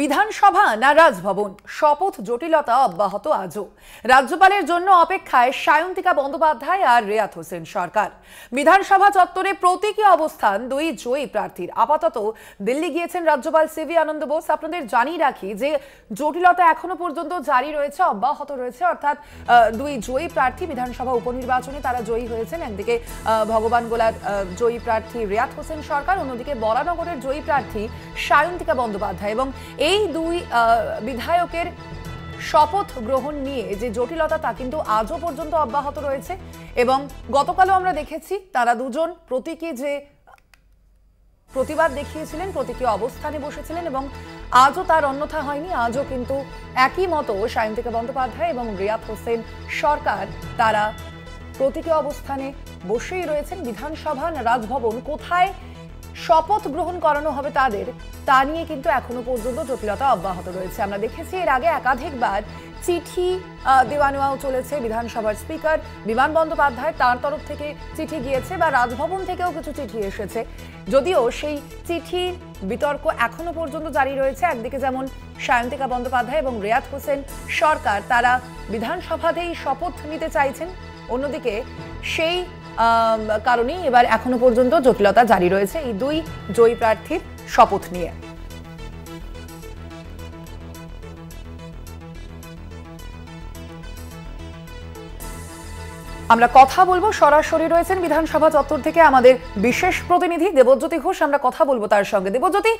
বিধানসভা না রাজভবন শপথ জটিলতা অব্যাহত আজও রাজ্যপালের জন্য অপেক্ষায় সায়ন্তিকা বন্দ্যোপাধ্যায় আর রেয়াত হোসেন সরকার বিধানসভা চত্বরে প্রতীকী অবস্থান দুই জয়ী প্রার্থীর আপাতত দিল্লি গিয়েছেন রাজ্যপাল সিভি আনন্দ বোস আপনাদের জানিয়ে রাখি যে জটিলতা এখনো পর্যন্ত জারি রয়েছে অব্যাহত রয়েছে অর্থাৎ দুই জয়ী প্রার্থী বিধানসভা উপনির্বাচনে তারা জয়ী হয়েছেন একদিকে ভগবান গোলার জয়ী প্রার্থী রেয়াত হোসেন সরকার অন্যদিকে বরানগরের জয়ী প্রার্থী সায়ন্তিকা বন্দ্যোপাধ্যায় এবং এই দুই বিধায়কের শপথ গ্রহণ নিয়ে যে জটিলতা তা কিন্তু আজও পর্যন্ত অব্যাহত রয়েছে এবং গতকালও আমরা দেখেছি তারা দুজন প্রতীকী যে প্রতিবাদ দেখিয়েছিলেন প্রতীকী অবস্থানে বসেছিলেন এবং আজও তার অন্যথা হয়নি আজও কিন্তু একই মতো সায়ন্তিকা বন্দ্যোপাধ্যায় এবং রিয়াদ হোসেন সরকার তারা প্রতীকী অবস্থানে বসেই রয়েছেন বিধানসভা রাজভবন কোথায় শপথ গ্রহণ করানো হবে তাদের তা নিয়ে কিন্তু এখনো পর্যন্ত জটিলতা অব্যাহত রয়েছে আমরা দেখেছি এর আগে একাধিকবার চিঠি দেওয়া নেওয়াও চলেছে বিধানসভার স্পিকার বিমান বন্দ্যোপাধ্যায় তার তরফ থেকে চিঠি গিয়েছে বা রাজভবন থেকেও কিছু চিঠি এসেছে যদিও সেই চিঠি বিতর্ক এখনো পর্যন্ত জারি রয়েছে একদিকে যেমন সায়ন্তিকা বন্দ্যোপাধ্যায় এবং রেয়াদ হোসেন সরকার তারা বিধানসভাতেই শপথ নিতে চাইছেন অন্যদিকে সেই কারণেই এবার এখনো পর্যন্ত জটিলতা জারি রয়েছে এই দুই জয়ী প্রার্থীর শপথ নিয়ে আমরা কথা বলবো সরাসরি রয়েছেন বিধানসভা চত্বর থেকে আমাদের বিশেষ প্রতিনিধি দেবজ্যোতি ঘোষ আমরা কথা বলবো তার সঙ্গে দেবজ্যোতি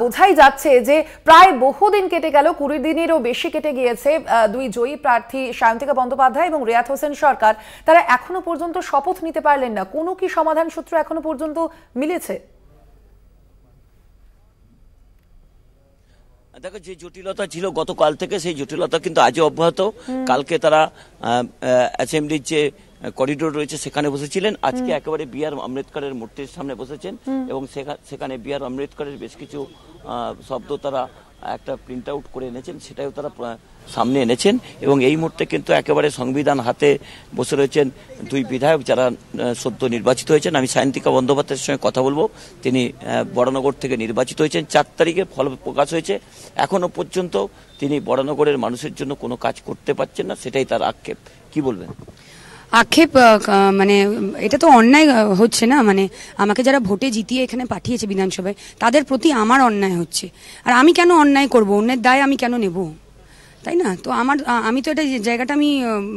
বোঝাই যাচ্ছে যে প্রায় বহুদিন কেটে গেল কুড়ি দিনেরও বেশি কেটে গিয়েছে দুই জয়ী প্রার্থী সায়ন্তিকা বন্দ্যোপাধ্যায় এবং রেয়াত হোসেন সরকার তারা এখনো পর্যন্ত শপথ নিতে পারলেন না কোনো কি সমাধান সূত্র এখনো পর্যন্ত মিলেছে দেখো যে জটিলতা ছিল গতকাল থেকে সেই জটিলতা কিন্তু আজও অব্যাহত কালকে তারা অ্যাসেম্বলির যে করিডোর রয়েছে সেখানে বসেছিলেন আজকে একেবারে বি আর আম্বেদকরের মূর্তির সামনে বসেছেন এবং সেখানে বি আর আম্বেদকরের বেশ কিছু শব্দ তারা একটা প্রিন্ট আউট করে এনেছেন সেটাও তারা সামনে এনেছেন এবং এই মুহূর্তে কিন্তু একেবারে সংবিধান হাতে বসে রয়েছেন দুই বিধায়ক যারা সদ্য নির্বাচিত হয়েছেন আমি সায়ন্তিকা বন্দ্যোপাধ্যায়ের সঙ্গে কথা বলবো তিনি বড়নগর থেকে নির্বাচিত হয়েছেন চার তারিখে ফল প্রকাশ হয়েছে এখনো পর্যন্ত তিনি বড়নগরের মানুষের জন্য কোনো কাজ করতে পারছেন না সেটাই তার আক্ষেপ কি বলবেন আক্ষেপ মানে এটা তো অন্যায় হচ্ছে না মানে আমাকে যারা ভোটে জিতিয়ে এখানে পাঠিয়েছে বিধানসভায় তাদের প্রতি আমার অন্যায় হচ্ছে আর আমি কেন অন্যায় করব অন্যের দায় আমি কেন নেব তাই না তো আমার আমি তো এটা জায়গাটা আমি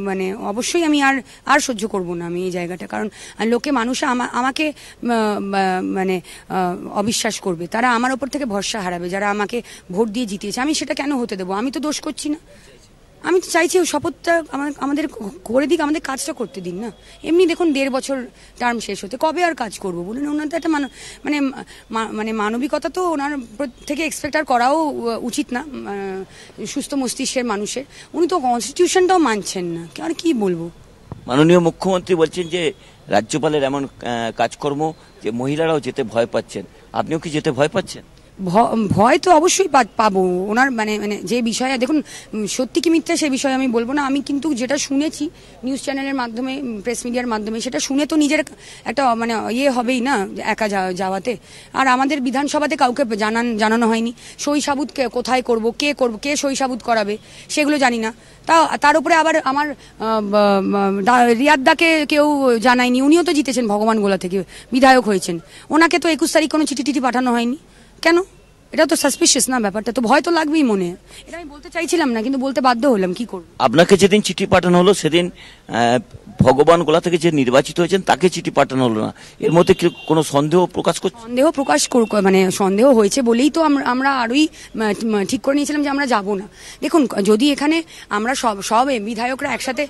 মানে অবশ্যই আমি আর আর সহ্য করব না আমি এই জায়গাটা কারণ লোকে মানুষ আমাকে মানে অবিশ্বাস করবে তারা আমার ওপর থেকে ভরসা হারাবে যারা আমাকে ভোট দিয়ে জিতিয়েছে আমি সেটা কেন হতে দেবো আমি তো দোষ করছি না আমি তো চাইছি ওই শপথটা আমাদের করে দিক আমাদের কাজটা করতে দিন না এমনি দেখুন দেড় বছর টার্ম শেষ হতে কবে আর কাজ করব বলুন ওনার তো একটা মানে মানে মানবিকতা তো ওনার থেকে এক্সপেক্ট আর করাও উচিত না সুস্থ মস্তিষ্কের মানুষের উনি তো কনস্টিটিউশনটাও মানছেন না আর কি বলবো মাননীয় মুখ্যমন্ত্রী বলছেন যে রাজ্যপালের এমন কাজকর্ম যে মহিলারাও যেতে ভয় পাচ্ছেন আপনিও কি যেতে ভয় পাচ্ছেন ভয় তো অবশ্যই পাবো ওনার মানে মানে যে বিষয়ে দেখুন সত্যি কি মিথ্যা সে বিষয়ে আমি বলবো না আমি কিন্তু যেটা শুনেছি নিউজ চ্যানেলের মাধ্যমে প্রেস মিডিয়ার মাধ্যমে সেটা শুনে তো নিজের একটা মানে ইয়ে হবেই না একা যাওয়াতে আর আমাদের বিধানসভাতে কাউকে জানান জানানো হয়নি সই সাবুত কোথায় করব কে করব কে সই সাবুত করাবে সেগুলো জানি না তা তার উপরে আবার আমার রিয়াদ্দাকে কেউ জানায়নি উনিও তো জিতেছেন ভগবান গোলা থেকে বিধায়ক হয়েছেন ওনাকে তো একুশ তারিখ কোনো চিঠি টিটি পাঠানো হয়নি ¿Qué no. এটা তো সাসপিশিয়াস না ব্যাপারটা তো ভয় তো লাগবেই মনে এটা আমি বলতে চাইছিলাম না কিন্তু বলতে বাধ্য হলাম কি করব আপনাকে যেদিন চিঠি পাঠানো হলো সেদিন ভগবান গোলা থেকে যে নির্বাচিত হয়েছেন তাকে চিঠি পাঠানো হলো না এর মধ্যে কি কোনো সন্দেহ প্রকাশ করছে সন্দেহ প্রকাশ মানে সন্দেহ হয়েছে বলেই তো আমরা আরোই ঠিক করে নিয়েছিলাম যে আমরা যাব না দেখুন যদি এখানে আমরা সব সব বিধায়করা একসাথে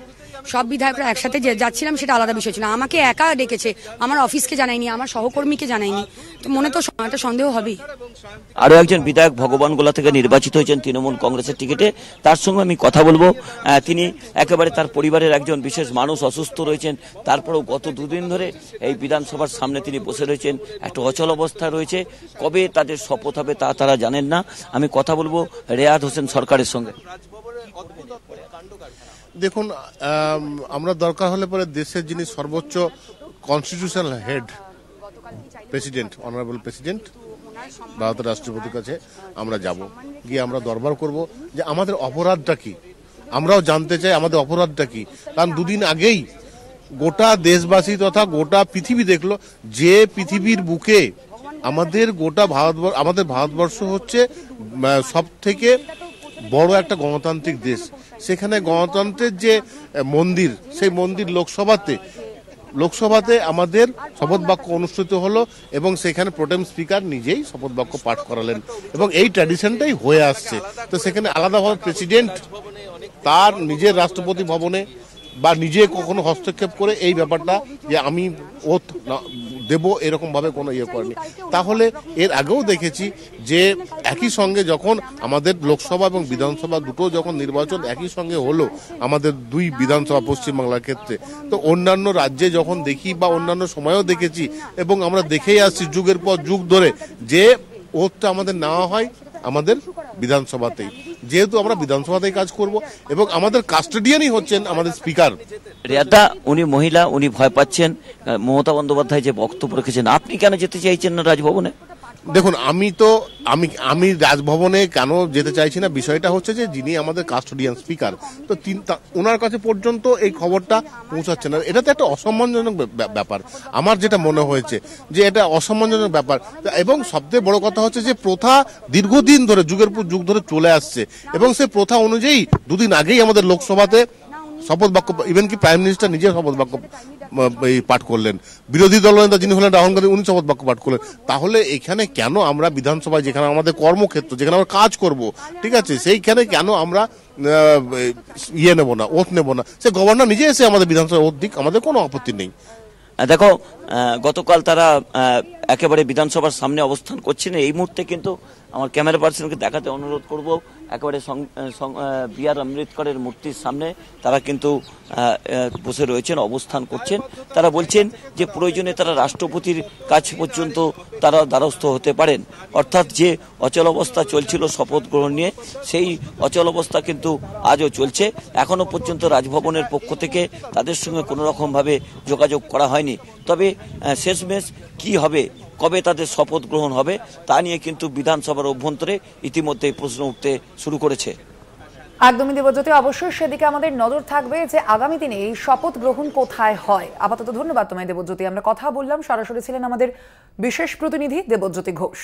সব বিধায়করা একসাথে যাচ্ছিলাম সেটা আলাদা বিষয় ছিল আমাকে একা ডেকেছে আমার অফিসকে জানায়নি আমার সহকর্মীকে জানায়নি তো মনে তো একটা সন্দেহ হবেই আরও একজন বিধায়ক ভগবান গোলা থেকে নির্বাচিত হয়েছেন তৃণমূল কংগ্রেসের টিকিটে তার সঙ্গে আমি কথা বলবো তিনি একেবারে তার পরিবারের একজন বিশেষ মানুষ অসুস্থ রয়েছেন তারপরেও গত দুদিন ধরে এই বিধানসভার সামনে তিনি বসে রয়েছেন একটা অচল অবস্থা রয়েছে কবে তাদের শপথ হবে তা তারা জানেন না আমি কথা বলবো রেয়াদ হোসেন সরকারের সঙ্গে দেখুন আমরা দরকার হলে পরে দেশের যিনি সর্বোচ্চ constitutional head president honourable president ভারতের রাষ্ট্রপতির কাছে আমরা যাব গিয়ে আমরা দরবার করব যে আমাদের অপরাধটা কি আমরাও জানতে চাই আমাদের অপরাধটা কি কারণ দুদিন আগেই গোটা দেশবাসী তথা গোটা পৃথিবী দেখলো যে পৃথিবীর বুকে আমাদের গোটা ভারতবর্ষ আমাদের ভারতবর্ষ হচ্ছে সব থেকে বড় একটা গণতান্ত্রিক দেশ সেখানে গণতন্ত্রের যে মন্দির সেই মন্দির লোকসভাতে লোকসভাতে আমাদের শপথ বাক্য অনুষ্ঠিত হলো এবং সেখানে প্রোটেম স্পিকার নিজেই শপথ বাক্য পাঠ করালেন এবং এই ট্র্যাডিশনটাই হয়ে আসছে তো সেখানে আলাদাভাবে প্রেসিডেন্ট তার নিজের রাষ্ট্রপতি ভবনে বা নিজে কখনো হস্তক্ষেপ করে এই ব্যাপারটা যে আমি ওত দেব এরকমভাবে কোনো ইয়ে করেনি তাহলে এর আগেও দেখেছি যে একই সঙ্গে যখন আমাদের লোকসভা এবং বিধানসভা দুটো যখন নির্বাচন একই সঙ্গে হলো আমাদের দুই বিধানসভা পশ্চিমবাংলার ক্ষেত্রে তো অন্যান্য রাজ্যে যখন দেখি বা অন্যান্য সময়ও দেখেছি এবং আমরা দেখেই আসছি যুগের পর যুগ ধরে যে ওতটা আমাদের নেওয়া হয় আমাদের বিধানসভাতেই যেহেতু আমরা বিধানসভাতে কাজ করব এবং আমাদের কাস্টোডিয়ানই হচ্ছেন আমাদের স্পিকার রেতা উনি মহিলা উনি ভয় পাচ্ছেন মমতা বন্দ্যোপাধ্যায় যে বক্তব্য রেখেছেন আপনি কেন যেতে চাইছেন না রাজভবনে দেখুন আমি তো আমি আমি রাজভবনে কেন যেতে চাইছি না বিষয়টা হচ্ছে যে যিনি আমাদের কাস্টোডিয়ান স্পিকার তো তিন ওনার কাছে পর্যন্ত এই খবরটা পৌঁছাচ্ছে না এটা তো একটা অসম্মানজনক ব্যাপার আমার যেটা মনে হয়েছে যে এটা অসম্মানজনক ব্যাপার এবং সবচেয়ে বড় কথা হচ্ছে যে প্রথা দীর্ঘদিন ধরে যুগের পর যুগ ধরে চলে আসছে এবং সে প্রথা অনুযায়ী দুদিন আগেই আমাদের লোকসভাতে শপথ বাক্য ইভেন কি প্রাইম মিনিস্টার নিজের শপথ বাক্য এই পাঠ করলেন বিরোধী দলনেতা যিনি হলেন রাহুল গান্ধী উনি শপথ বাক্য পাঠ করলেন তাহলে এখানে কেন আমরা বিধানসভায় যেখানে আমাদের কর্মক্ষেত্র যেখানে আমরা কাজ করব ঠিক আছে সেইখানে কেন আমরা ইয়ে নেবো না ওথ নেবো না সে গভর্নর নিজে এসে আমাদের বিধানসভায় ওথ দিক আমাদের কোনো আপত্তি নেই দেখো গতকাল তারা একেবারে বিধানসভার সামনে অবস্থান করছেন এই মুহূর্তে কিন্তু আমার ক্যামেরা পার্সনকে দেখাতে অনুরোধ করব একেবারে বি আর আম্বেদকরের মূর্তির সামনে তারা কিন্তু বসে রয়েছেন অবস্থান করছেন তারা বলছেন যে প্রয়োজনে তারা রাষ্ট্রপতির কাছ পর্যন্ত তারা দ্বারস্থ হতে পারেন অর্থাৎ যে অচল অবস্থা চলছিল শপথ গ্রহণ নিয়ে সেই অচল অবস্থা কিন্তু আজও চলছে এখনও পর্যন্ত রাজভবনের পক্ষ থেকে তাদের সঙ্গে কোনো রকমভাবে যোগাযোগ করা হয়নি তবে শেষমেশ কি হবে কবে তাদের শপথ গ্রহণ হবে তা নিয়ে কিন্তু বিধানসভার অভ্যন্তরে ইতিমধ্যে প্রশ্ন উঠতে শুরু করেছে একদমই দেবজ্যোতি অবশ্যই সেদিকে আমাদের নজর থাকবে যে আগামী দিনে এই শপথ গ্রহণ কোথায় হয় আপাতত ধন্যবাদ তোমায় দেবজ্যোতি আমরা কথা বললাম সরাসরি ছিলেন আমাদের বিশেষ প্রতিনিধি দেবজ্যোতি ঘোষ